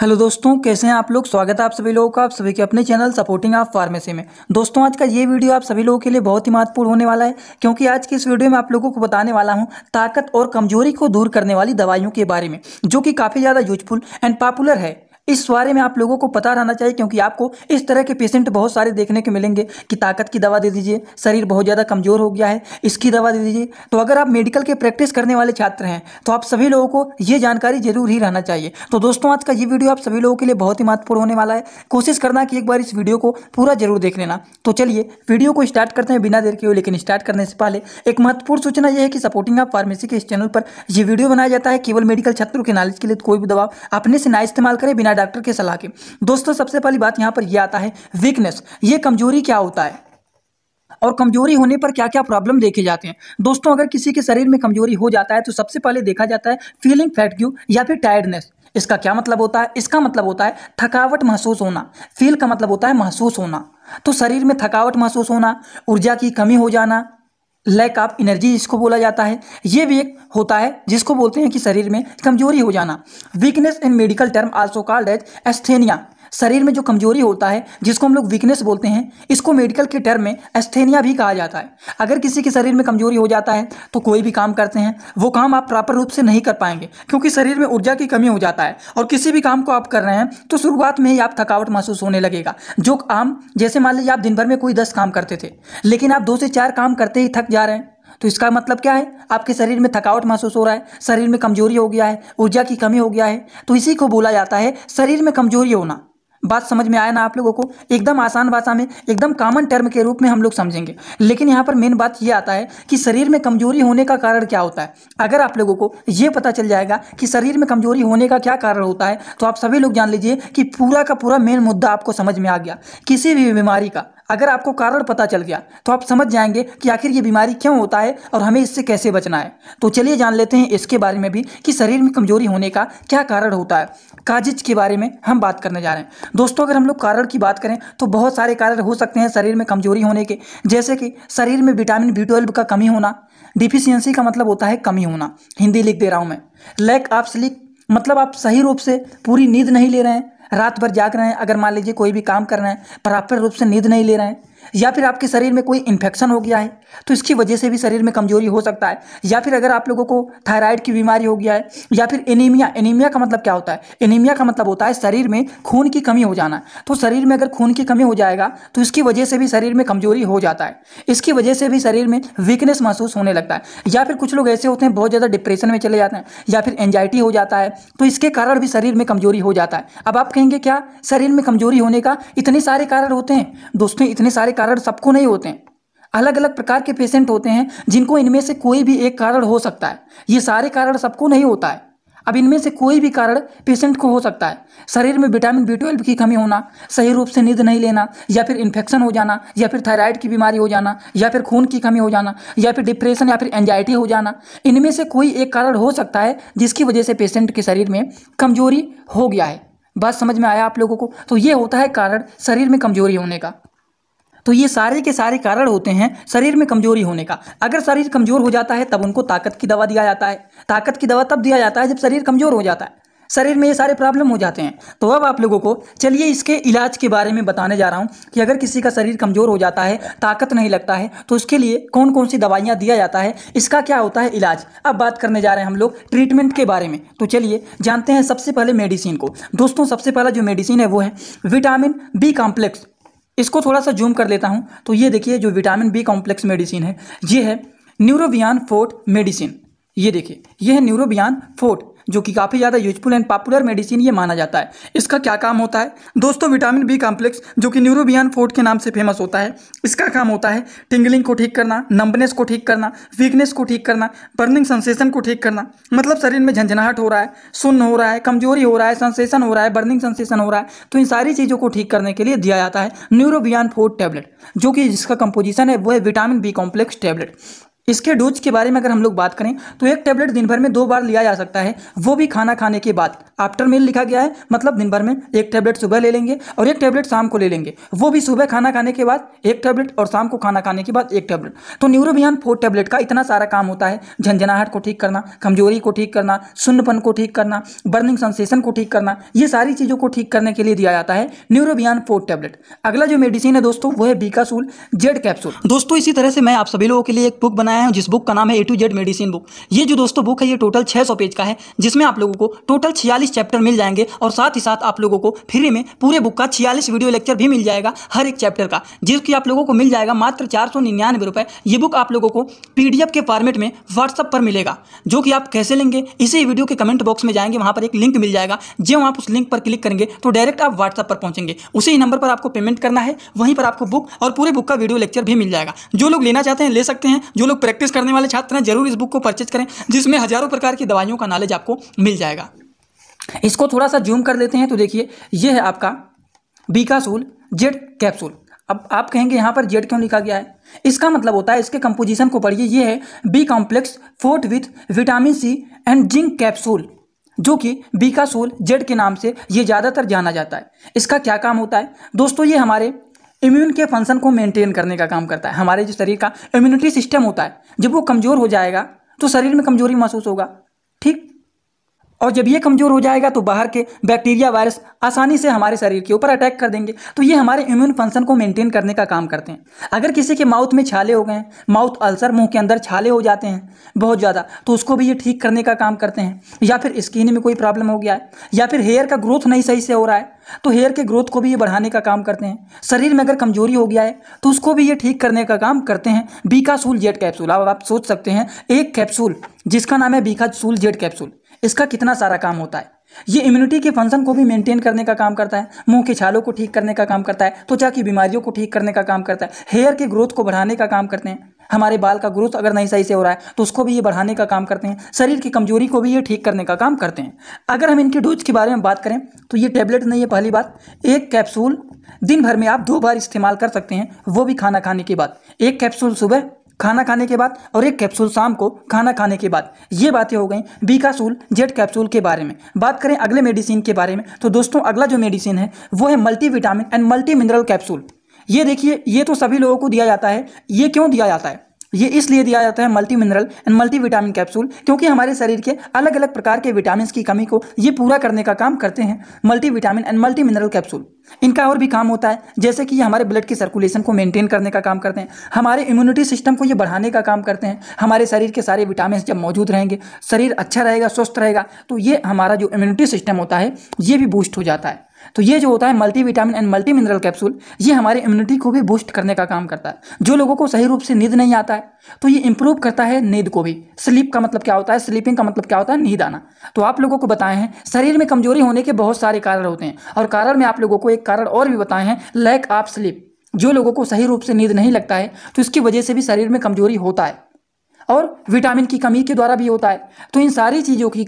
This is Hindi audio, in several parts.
हेलो दोस्तों कैसे हैं आप लोग स्वागत है आप सभी लोगों का आप सभी के अपने चैनल सपोर्टिंग ऑफ फार्मेसी में दोस्तों आज का ये वीडियो आप सभी लोगों के लिए बहुत ही महत्वपूर्ण होने वाला है क्योंकि आज की इस वीडियो में आप लोगों को बताने वाला हूं ताकत और कमजोरी को दूर करने वाली दवाइयों के बारे में जो कि काफ़ी ज़्यादा यूजफुल एंड पॉपुलर है इस बारे में आप लोगों को पता रहना चाहिए क्योंकि आपको इस तरह के पेशेंट बहुत सारे देखने को मिलेंगे कि ताकत की दवा दे दीजिए शरीर बहुत ज़्यादा कमज़ोर हो गया है इसकी दवा दे दीजिए तो अगर आप मेडिकल के प्रैक्टिस करने वाले छात्र हैं तो आप सभी लोगों को ये जानकारी जरूर ही रहना चाहिए तो दोस्तों आज का ये वीडियो आप सभी लोगों के लिए बहुत ही महत्वपूर्ण होने वाला है कोशिश करना कि एक बार इस वीडियो को पूरा जरूर देख लेना तो चलिए वीडियो को स्टार्ट करते हैं बिना देर के हो लेकिन स्टार्ट करने से पहले एक महत्वपूर्ण सूचना यह है कि सपोर्टिंग आप फार्मेसी के इस चैनल पर यह वीडियो बनाया जाता है केवल मेडिकल छात्रों के नॉलेज के लिए कोई भी दवा अपने से ना इस्तेमाल करें बिना डॉक्टर की सलाह के दोस्तों सबसे पहली बात यहाँ पर यह आता है वीकनेस ये कमजोरी क्या होता है और कमजोरी होने पर क्या क्या प्रॉब्लम देखे जाते हैं दोस्तों अगर किसी के शरीर में कमजोरी हो जाता है तो सबसे पहले देखा जाता है फीलिंग फैट क्यू या फिर टायर्डनेस इसका क्या मतलब होता है इसका मतलब होता है थकावट महसूस होना फील का मतलब होता है महसूस होना तो शरीर में थकावट महसूस होना ऊर्जा की कमी हो जाना लैक ऑफ एनर्जी जिसको बोला जाता है ये भी एक होता है जिसको बोलते हैं कि शरीर में कमजोरी हो जाना weakness in medical term also called as asthenia शरीर में जो कमजोरी होता है जिसको हम लोग वीकनेस बोलते हैं इसको मेडिकल के टर्म में एस्थेनिया भी कहा जाता है अगर किसी के शरीर में कमजोरी हो जाता है तो कोई भी काम करते हैं वो काम आप प्रॉपर रूप से नहीं कर पाएंगे क्योंकि शरीर में ऊर्जा की कमी हो जाता है और किसी भी काम को आप कर रहे हैं तो शुरुआत में ही आप थकावट महसूस होने लगेगा जो काम जैसे मान लीजिए आप दिन भर में कोई दस काम करते थे लेकिन आप दो से चार काम करते ही थक जा रहे हैं तो इसका मतलब क्या है आपके शरीर में थकावट महसूस हो रहा है शरीर में कमजोरी हो गया है ऊर्जा की कमी हो गया है तो इसी को बोला जाता है शरीर में कमजोरी होना बात समझ में आया ना आप लोगों को एकदम आसान भाषा में एकदम कॉमन टर्म के रूप में हम लोग समझेंगे लेकिन यहाँ पर मेन बात ये आता है कि शरीर में कमजोरी होने का कारण क्या होता है अगर आप लोगों को ये पता चल जाएगा कि शरीर में कमजोरी होने का क्या कारण होता है तो आप सभी लोग जान लीजिए कि पूरा का पूरा मेन मुद्दा आपको समझ में आ गया किसी भी बीमारी का अगर आपको कारण पता चल गया तो आप समझ जाएंगे कि आखिर ये बीमारी क्यों होता है और हमें इससे कैसे बचना है तो चलिए जान लेते हैं इसके बारे में भी कि शरीर में कमजोरी होने का क्या कारण होता है काजिज के बारे में हम बात करने जा रहे हैं दोस्तों अगर हम लोग कारण की बात करें तो बहुत सारे कारण हो सकते हैं शरीर में कमजोरी होने के जैसे कि शरीर में विटामिन बी ट्वेल्व का कमी होना डिफिशियंसी का मतलब होता है कमी होना हिंदी लिख दे रहा हूँ मैं लैक आप स्लिक मतलब आप सही रूप से पूरी नींद नहीं ले रहे हैं रात भर जाग रहे हैं अगर मान लीजिए कोई भी काम कर रहे हैं प्रॉपर रूप से नींद नहीं ले रहे हैं या फिर आपके शरीर में कोई इन्फेक्शन हो गया है तो इसकी वजह से भी शरीर में कमजोरी हो सकता है या फिर अगर आप लोगों को थायराइड की बीमारी हो गया है या फिर एनीमिया एनीमिया का मतलब क्या होता है एनीमिया का मतलब होता है शरीर में खून की कमी हो जाना तो शरीर में अगर खून की कमी हो जाएगा तो इसकी वजह से भी शरीर में कमजोरी हो जाता है इसकी वजह से भी शरीर में वीकनेस महसूस होने लगता है या फिर कुछ लोग ऐसे होते हैं बहुत ज़्यादा डिप्रेशन में चले जाते हैं या फिर एंजाइटी हो जाता है तो इसके कारण भी शरीर में कमजोरी हो जाता है अब आप कहेंगे क्या शरीर में कमजोरी होने का इतने सारे कारण होते हैं दोस्तों इतने सारे सारे कारण सबको नहीं होते हैं अलग अलग प्रकार के पेशेंट होते हैं जिनको इनमें से कोई भी एक कारण हो सकता है ये सारे कारण सबको नहीं होता है अब इनमें से कोई भी कारण पेशेंट को हो सकता है शरीर में विटामिन बी ट्वेल्व की कमी होना सही रूप से नींद नहीं लेना या फिर इन्फेक्शन हो जाना या फिर थायराइड की बीमारी हो जाना या फिर खून की कमी हो जाना या फिर डिप्रेशन या फिर एंजाइटी हो जाना इनमें से कोई एक कारण हो सकता है जिसकी वजह से पेशेंट के शरीर में कमजोरी हो गया है बात समझ में आया आप लोगों को तो ये होता है कारण शरीर में कमजोरी होने का तो ये सारे के सारे कारण होते हैं शरीर में कमजोरी होने का अगर शरीर कमजोर हो जाता है तब उनको ताकत की दवा दिया जाता है ताकत की दवा तब दिया जाता है जब शरीर कमजोर हो जाता है शरीर में ये सारे प्रॉब्लम हो जाते हैं तो अब आप लोगों को चलिए इसके इलाज के बारे में बताने जा रहा हूँ कि अगर किसी का शरीर कमज़ोर हो जाता है ताकत नहीं लगता है तो उसके लिए कौन कौन सी दवाइयाँ दिया जाता है इसका क्या होता है इलाज अब बात करने जा रहे हैं हम लोग ट्रीटमेंट के बारे में तो चलिए जानते हैं सबसे पहले मेडिसिन को दोस्तों सबसे पहला जो मेडिसिन है वो है विटामिन बी कॉम्प्लेक्स इसको थोड़ा सा जूम कर लेता हूँ तो ये देखिए जो विटामिन बी कॉम्प्लेक्स मेडिसिन है ये है न्यूरोबियान फोर्ट मेडिसिन ये देखिए ये है न्यूरोबियान फोर्ट जो कि काफ़ी ज़्यादा यूजफुल एंड पॉपुलर मेडिसिन ये माना जाता है इसका क्या काम होता है दोस्तों विटामिन बी कॉम्प्लेक्स जो कि न्यूरोबियन फोर्ट के नाम से फेमस होता है इसका काम होता है टिंगलिंग को ठीक करना नंबनेस को ठीक करना वीकनेस को ठीक करना बर्निंग सेंसेशन को ठीक करना मतलब शरीर में झंझनाहट हो रहा है सुन्न हो रहा है कमजोरी हो रहा है सेंसेशन हो रहा है बर्निंग सेंसेशन हो रहा है तो इन सारी चीज़ों को ठीक करने के लिए दिया जाता है न्यूरोबियन फोर्ट टैबलेट जो कि जिसका कंपोजिशन है वो है विटामिन बी कॉम्प्लेक्स टैबलेट इसके डोज के बारे में अगर हम लोग बात करें तो एक टैबलेट दिन भर में दो बार लिया जा सकता है वो भी खाना खाने के बाद आफ्टर मील लिखा गया है मतलब दिन भर में एक टैबलेट सुबह ले लेंगे और एक टैबलेट शाम को ले लेंगे वो भी सुबह खाना खाने के बाद एक टैबलेट और शाम को खाना खाने के बाद एक टैबलेट तो न्यूरोबियान फोर टेबलेट का इतना सारा काम होता है झंझनाहट को ठीक करना कमजोरी को ठीक करना सुन्नपन को ठीक करना बर्निंग सेंसेशन को ठीक करना ये सारी चीज़ों को ठीक करने के लिए दिया जाता है न्यूरोबियान फोर टेबलेट अगला जो मेडिसिन है दोस्तों वो है बीकासूल जेड कैप्सूल दोस्तों इसी तरह से मैं आप सभी लोगों के लिए एक बुक बना बनाया हूँ जिस बुक का नाम है A to Z medicine book ये जो दोस्तों बुक है ये टोटल छः सौ पेज का है जिसमें आप लोगों को टोटल छियालीस चैप्टर मिल जाएंगे और साथ ही साथ आप लोगों को फ्री में पूरे बुक का छियालीस वीडियो लेक्चर भी मिल जाएगा हर एक चैप्टर का जिसकी आप लोगों को मिल जाएगा मात्र चार सौ निन्यानवे रुपये ये बुक आप लोगों को पी के फॉर्मेट में व्हाट्सअप पर मिलेगा जो कि आप कैसे लेंगे इसी वीडियो के कमेंट बॉक्स में जाएंगे वहाँ पर एक लिंक मिल जाएगा जब आप उस लिंक पर क्लिक करेंगे तो डायरेक्ट आप व्हाट्सअप पर पहुँचेंगे उसी नंबर पर आपको पेमेंट करना है वहीं पर आपको बुक और पूरे बुक का वीडियो लेक्चर भी मिल जाएगा जो लोग लेना चाहते हैं ले सकते हैं जो लोग प्रैक्टिस करने वाले छात्र हैं जरूर इस बुक को परचेज करें जिसमें हजारों प्रकार की दवाइयों का नॉलेज आपको मिल जाएगा इसको थोड़ा सा जूम कर लेते हैं तो देखिए ये है आपका बीकासूल जेड कैप्सूल अब आप कहेंगे यहाँ पर जेड क्यों लिखा गया है इसका मतलब होता है इसके कंपोजिशन को पढ़िए ये है B complex forte with vitamin C and zinc capsule जो कि बीकासूल जेड के नाम से ये ज़्यादातर जाना जाता है इसका क्या काम होता है दोस्तों ये हमारे इम्यून के फंक्शन को मेंटेन करने का काम करता है हमारे जो शरीर का इम्यूनिटी सिस्टम होता है जब वो कमज़ोर हो जाएगा तो शरीर में कमज़ोरी महसूस होगा ठीक और जब ये कमज़ोर हो जाएगा तो बाहर के बैक्टीरिया वायरस आसानी से हमारे शरीर के ऊपर अटैक कर देंगे तो ये हमारे इम्यून फंक्शन को मेंटेन करने का काम करते हैं अगर किसी के माउथ में छाले हो गए हैं माउथ अल्सर मुंह के अंदर छाले हो जाते हैं बहुत ज़्यादा तो उसको भी ये ठीक करने का काम करते हैं या फिर स्किन में कोई प्रॉब्लम हो गया है या फिर हेयर का ग्रोथ नहीं सही से हो रहा है तो हेयर के ग्रोथ को भी ये बढ़ाने का काम करते हैं शरीर में अगर कमजोरी हो गया है तो उसको भी ये ठीक करने का काम करते हैं बीकासूल जेड कैप्सूल अब आप सोच सकते हैं एक कैप्सूल जिसका नाम है बीकासूल जेड कैप्सूल इसका कितना सारा काम होता है ये इम्यूनिटी के फंक्शन को भी मेंटेन करने का काम करता है मुंह के छालों को ठीक करने का काम करता है त्वचा की बीमारियों को ठीक करने का काम करता है हेयर के ग्रोथ को बढ़ाने का काम करते हैं हमारे बाल का ग्रोथ अगर नहीं सही से हो रहा है तो उसको भी ये बढ़ाने का काम करते हैं शरीर की कमजोरी को भी ये ठीक करने का काम करते हैं अगर हम इनकी डोज के बारे में बात करें तो ये टैबलेट नहीं है पहली बात एक कैप्सूल दिन भर में आप दो बार इस्तेमाल कर सकते हैं वो भी खाना खाने के बाद एक कैप्सूल सुबह खाना खाने के बाद और एक कैप्सूल शाम को खाना खाने के बाद ये बातें हो गई बीकासूल जेड कैप्सूल के बारे में बात करें अगले मेडिसिन के बारे में तो दोस्तों अगला जो मेडिसिन है वो है multi vitamin and multi mineral capsule ये देखिए ये तो सभी लोगों को दिया जाता है ये क्यों दिया जाता है ये इसलिए दिया जाता है multi mineral and multi vitamin capsule क्योंकि हमारे शरीर के अलग अलग प्रकार के विटामिन की कमी को ये पूरा करने का काम करते हैं multi vitamin and multi mineral capsule इनका और भी काम होता है जैसे कि ये हमारे ब्लड की सर्कुलेशन को मेंटेन करने का काम करते हैं हमारे इम्यूनिटी सिस्टम को ये बढ़ाने का काम करते हैं हमारे शरीर के सारे विटामिन जब मौजूद रहेंगे शरीर अच्छा रहेगा स्वस्थ रहेगा तो ये हमारा जो इम्यूनिटी सिस्टम होता है ये भी बूस्ट हो जाता है तो ये जो होता है multi vitamin and multi mineral capsule ये हमारे इम्यूनिटी को भी बूस्ट करने का काम करता है जो लोगों को सही रूप से नींद नहीं आता है तो ये इंप्रूव करता है नींद को भी स्लीप का मतलब क्या होता है स्लीपिंग का मतलब क्या होता है नींद आना तो आप लोगों को बताए हैं शरीर में कमजोरी होने के बहुत सारे कारण होते हैं और कारण में आप लोगों को एक कारण और भी बताए हैं लैक ऑफ स्लीप जो लोगों को सही रूप से नींद नहीं लगता है तो इसकी वजह से भी शरीर में कमजोरी होता है और विटामिन की कमी के द्वारा भी होता है तो इन सारी चीज़ों की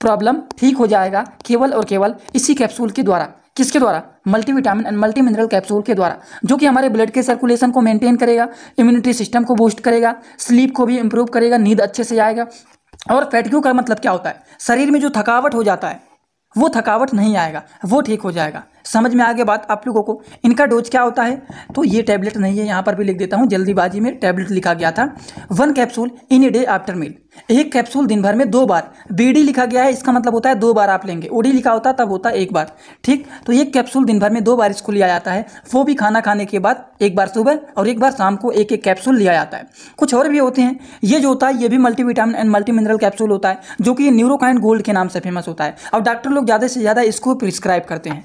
प्रॉब्लम ठीक हो जाएगा केवल और केवल इसी कैप्सूल के द्वारा किसके द्वारा multivitamin and multi mineral capsule के द्वारा जो कि हमारे ब्लड के सर्कुलेशन को मेंटेन करेगा इम्यूनिटी सिस्टम को बूस्ट करेगा स्लीप को भी इम्प्रूव करेगा नींद अच्छे से आएगा और फैटक्यू का मतलब क्या होता है शरीर में जो थकावट हो जाता है वो थकावट नहीं आएगा वो ठीक हो जाएगा समझ में आ गया बात आप लोगों को इनका डोज क्या होता है तो ये टैबलेट नहीं है यहाँ पर भी लिख देता हूँ जल्दीबाजी में टैबलेट लिखा गया था one capsule in a day after meal एक कैप्सूल दिन भर में दो बार बीडी लिखा गया है इसका मतलब होता है दो बार आप लेंगे ओडी लिखा होता तब होता एक बार ठीक तो एक कैप्सूल दिन भर में दो बार इसको लिया जाता है वो भी खाना खाने के बाद एक बार सुबह और एक बार शाम को एक एक कैप्सूल लिया जाता है कुछ और भी होते हैं ये जो होता है ये भी multivitamin and multi mineral capsule होता है जो कि न्यूरोकाइन गोल्ड के नाम से फेमस होता है और डॉक्टर लोग ज़्यादा से ज़्यादा इसको प्रिस्क्राइब करते हैं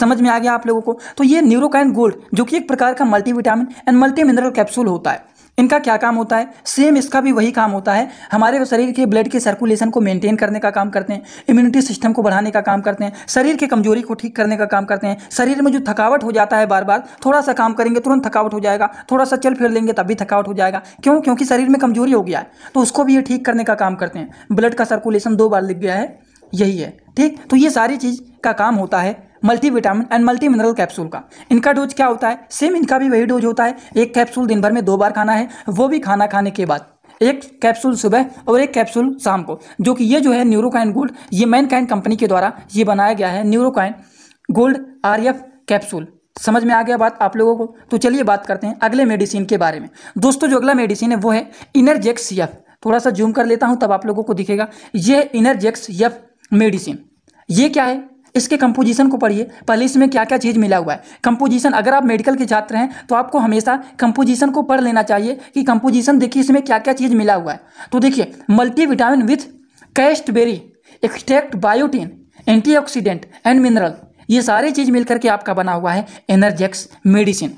समझ में आ गया आप लोगों को तो ये न्यूरोकाइन गोल्ड जो कि एक प्रकार का multivitamin and multi mineral capsule होता है इनका क्या काम होता है सेम इसका भी वही काम होता है हमारे शरीर के ब्लड के सर्कुलेशन को मेंटेन करने का काम करते हैं इम्यूनिटी सिस्टम को बढ़ाने का काम करते हैं शरीर की कमजोरी को ठीक करने का काम करते हैं शरीर में जो थकावट हो जाता है बार बार थोड़ा सा काम करेंगे तुरंत थकावट हो जाएगा थोड़ा सा चल फिर लेंगे तब भी थकावट हो जाएगा क्यों क्योंकि शरीर में कमजोरी हो गया है तो उसको भी ये ठीक करने का काम करते हैं ब्लड का सर्कुलेशन दो बार लिख गया है यही है ठीक तो ये सारी चीज़ का काम होता है multi vitamin and multi mineral capsule का इनका डोज क्या होता है सेम इनका भी वही डोज होता है एक कैप्सूल दिन भर में दो बार खाना है वो भी खाना खाने के बाद एक कैप्सूल सुबह और एक कैप्सूल शाम को जो कि ये जो है न्यूरोकाइन गोल्ड ये मैनकाइन कंपनी के द्वारा ये बनाया गया है न्यूरोकाइन गोल्ड एफ कैप्सूल समझ में आ गया बात आप लोगों को तो चलिए बात करते हैं अगले मेडिसिन के बारे में दोस्तों जो अगला मेडिसिन है वो है इनरजेक्स यफ थोड़ा सा जूम कर लेता हूँ तब आप लोगों को दिखेगा यह इनरजेक्स यफ मेडिसिन ये क्या है इसके कंपोजिशन को पढ़िए पहले इसमें क्या क्या चीज़ मिला हुआ है कंपोजिशन अगर आप मेडिकल के छात्र हैं तो आपको हमेशा कंपोजिशन को पढ़ लेना चाहिए कि कंपोजिशन देखिए इसमें क्या क्या चीज़ मिला हुआ है तो देखिए multivitamin with chasteberry extract anti antioxidant and mineral ये सारी चीज़ मिलकर के आपका बना हुआ है एनर्जेक्स मेडिसिन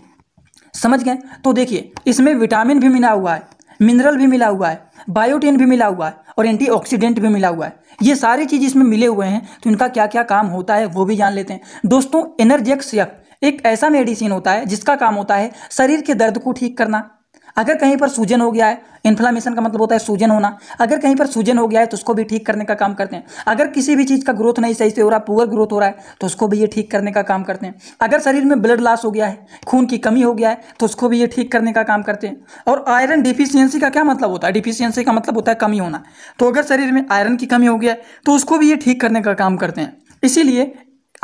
समझ गए तो देखिए इसमें विटामिन भी मिला हुआ है मिनरल भी मिला हुआ है बायोटिन भी मिला हुआ है और एंटीऑक्सीडेंट भी मिला हुआ है ये सारी चीज़ इसमें मिले हुए हैं तो इनका क्या क्या काम होता है वो भी जान लेते हैं दोस्तों एनर्जेक्स एक ऐसा मेडिसिन होता है जिसका काम होता है शरीर के दर्द को ठीक करना अगर कहीं पर सूजन हो गया है इन्फ्लामेशन का मतलब होता है सूजन होना अगर कहीं पर सूजन हो गया है तो उसको भी ठीक करने का काम करते हैं अगर किसी भी चीज़ का ग्रोथ नहीं सही से हो रहा है पुअर ग्रोथ हो रहा है तो उसको भी ये ठीक करने का काम करते हैं अगर शरीर में ब्लड लॉस हो गया है खून की कमी हो गया है तो उसको भी ये ठीक करने का काम करते हैं और आयरन डिफिशियंसी का क्या मतलब होता है डिफिशियंसी का मतलब होता है कमी होना तो अगर शरीर में आयरन की कमी हो गया है तो उसको भी ये ठीक करने का काम करते हैं इसीलिए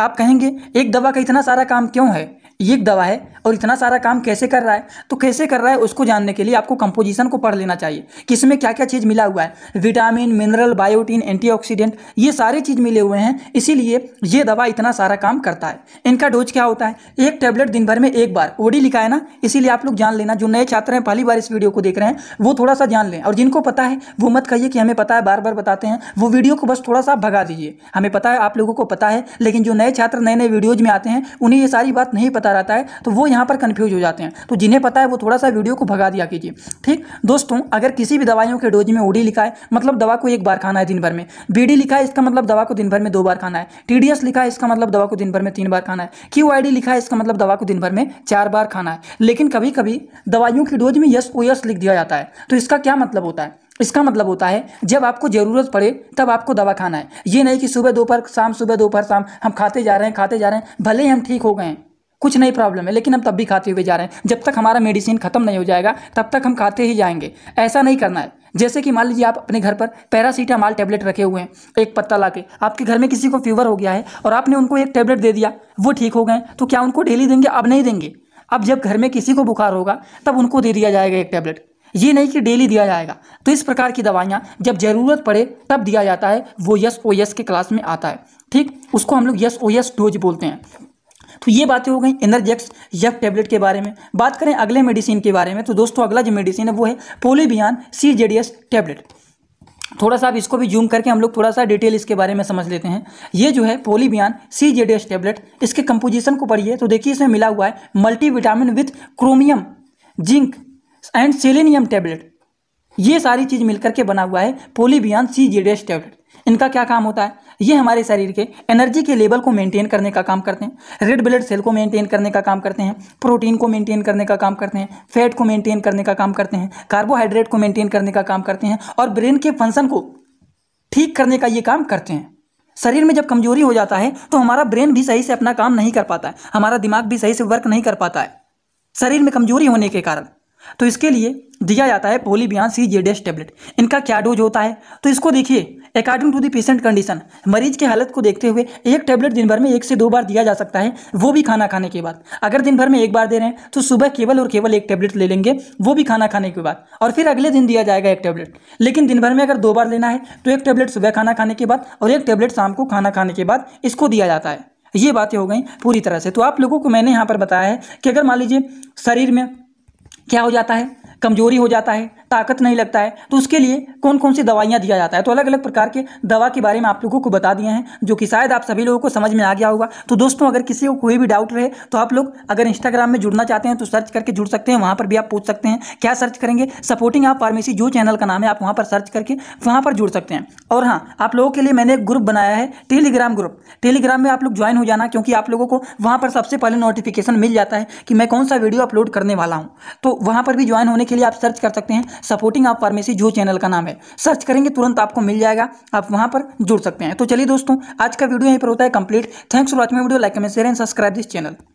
आप कहेंगे एक दवा का इतना सारा काम क्यों है ये एक दवा है और इतना सारा काम कैसे कर रहा है तो कैसे कर रहा है उसको जानने के लिए आपको कंपोजिशन को पढ़ लेना चाहिए कि इसमें क्या क्या चीज़ मिला हुआ है विटामिन मिनरल बायोटीन एंटीऑक्सीडेंट ये सारे चीज़ मिले हुए हैं इसीलिए ये दवा इतना सारा काम करता है इनका डोज क्या होता है एक टैबलेट दिन भर में एक बार ओडी लिखा है ना इसीलिए आप लोग जान लेना जो नए छात्र हैं पहली बार इस वीडियो को देख रहे हैं वो थोड़ा सा जान लें और जिनको पता है वो मत कहिए कि हमें पता है बार बार बताते हैं वो वीडियो को बस थोड़ा सा भगा दीजिए हमें पता है आप लोगों को पता है लेकिन जो नए छात्र नए नए वीडियोज में आते हैं उन्हें ये सारी बात नहीं पता होता रहता है तो वो यहाँ पर कन्फ्यूज हो जाते हैं तो जिन्हें पता है वो थोड़ा सा वीडियो को भगा दिया कीजिए ठीक दोस्तों अगर किसी भी दवाइयों के डोज में ओडी लिखा है मतलब दवा को एक बार खाना है दिन भर में बीडी लिखा है इसका मतलब दवा को दिन भर में दो बार खाना है टी लिखा है इसका मतलब दवा को दिन भर में तीन बार खाना है क्यू लिखा है इसका मतलब दवा को दिन भर में चार बार खाना है लेकिन कभी कभी दवाइयों की डोज में यस ओ यस लिख दिया जाता है तो इसका क्या मतलब होता है इसका मतलब होता है जब आपको ज़रूरत पड़े तब आपको दवा खाना है ये नहीं कि सुबह दोपहर शाम सुबह दोपहर शाम हम खाते जा रहे हैं खाते जा रहे हैं भले ही हम ठीक हो गए हैं कुछ नहीं प्रॉब्लम है लेकिन हम तब भी खाते हुए जा रहे हैं जब तक हमारा मेडिसिन खत्म नहीं हो जाएगा तब तक हम खाते ही जाएंगे ऐसा नहीं करना है जैसे कि मान लीजिए आप अपने घर पर पैरासीटामॉल टैबलेट रखे हुए हैं एक पत्ता ला के आपके घर में किसी को फीवर हो गया है और आपने उनको एक टैबलेट दे दिया वो ठीक हो गए तो क्या उनको डेली देंगे अब नहीं देंगे अब जब घर में किसी को बुखार होगा तब उनको दे दिया जाएगा एक टैबलेट ये नहीं कि डेली दिया जाएगा तो इस प्रकार की दवाइयाँ जब ज़रूरत पड़े तब दिया जाता है वो यस ओ यस के क्लास में आता है ठीक उसको हम लोग यस ओ यस डोज बोलते हैं तो ये बातें हो गई एनर्जेक्स यफ टेबलेट के बारे में बात करें अगले मेडिसिन के बारे में तो दोस्तों अगला जो मेडिसिन है वो है पोलीबियान सी जेडीएस टैबलेट थोड़ा सा आप इसको भी जूम करके हम लोग थोड़ा सा डिटेल इसके बारे में समझ लेते हैं ये जो है Polybion C J tablet tablet इसके कंपोजिशन को पढ़िए तो देखिए इसमें मिला हुआ है multivitamin with chromium zinc and selenium tablet ये सारी चीज़ मिलकर के बना हुआ है पोलीबियान सी जी डी टैबलेट इनका क्या काम होता है ये हमारे शरीर के एनर्जी के लेवल को मेंटेन करने का काम करते हैं रेड ब्लड सेल को मेंटेन करने का काम करते हैं प्रोटीन को मेंटेन करने का काम करते हैं फैट को मेंटेन करने का काम करते हैं कार्बोहाइड्रेट को मेंटेन करने का काम करते हैं और ब्रेन के फंक्शन को ठीक करने का ये काम करते हैं शरीर में जब कमजोरी हो जाता है तो हमारा ब्रेन भी सही से अपना काम नहीं कर पाता है हमारा दिमाग भी सही से वर्क नहीं कर पाता है शरीर में कमजोरी होने के कारण तो इसके लिए दिया जाता है पोलीबियान सी जे टेबलेट इनका क्या डोज होता है तो इसको देखिए according to the patient condition मरीज के हालत को देखते हुए एक टैबलेट दिन भर में एक से दो बार दिया जा सकता है वो भी खाना खाने के बाद अगर दिन भर में एक बार दे रहे हैं तो सुबह केवल और केवल एक टैबलेट ले लेंगे वो भी खाना खाने के बाद और फिर अगले दिन दिया जाएगा एक टैबलेट लेकिन दिन भर में अगर दो बार लेना है तो एक टैबलेट सुबह खाना खाने के बाद और एक टैबलेट शाम को खाना खाने के बाद इसको दिया जाता है ये बातें हो गई पूरी तरह से तो आप लोगों को मैंने यहाँ पर बताया है कि अगर मान लीजिए शरीर में क्या हो जाता है कमजोरी हो जाता है ताकत नहीं लगता है तो उसके लिए कौन कौन सी दवाइयाँ दिया जाता है तो अलग अलग प्रकार के दवा के बारे में आप लोगों को बता दिए हैं जो कि शायद आप सभी लोगों को समझ में आ गया होगा तो दोस्तों अगर किसी को कोई भी डाउट रहे तो आप लोग अगर इंस्टाग्राम में जुड़ना चाहते हैं तो सर्च करके जुड़ सकते हैं वहाँ पर भी आप पूछ सकते हैं क्या सर्च करेंगे सपोर्टिंग आप फार्मेसी जो चैनल का नाम है आप वहाँ पर सर्च करके वहाँ पर जुड़ सकते हैं और हाँ आप लोगों के लिए मैंने एक ग्रुप बनाया है टेलीग्राम ग्रुप टेलीग्राम में आप लोग ज्वाइन हो जाना क्योंकि आप लोगों को वहाँ पर सबसे पहले नोटिफिकेशन मिल जाता है कि मैं कौन सा वीडियो अपलोड करने वाला हूँ तो वहाँ पर भी ज्वाइन होने के लिए आप सर्च कर सकते हैं सपोर्टिंग ऑफ फार्मेसी जो चैनल का नाम है सर्च करेंगे तुरंत आपको मिल जाएगा आप वहां पर जुड़ सकते हैं तो चलिए दोस्तों आज का वीडियो यहीं पर होता है complete thanks for watching video like comment share and subscribe this channel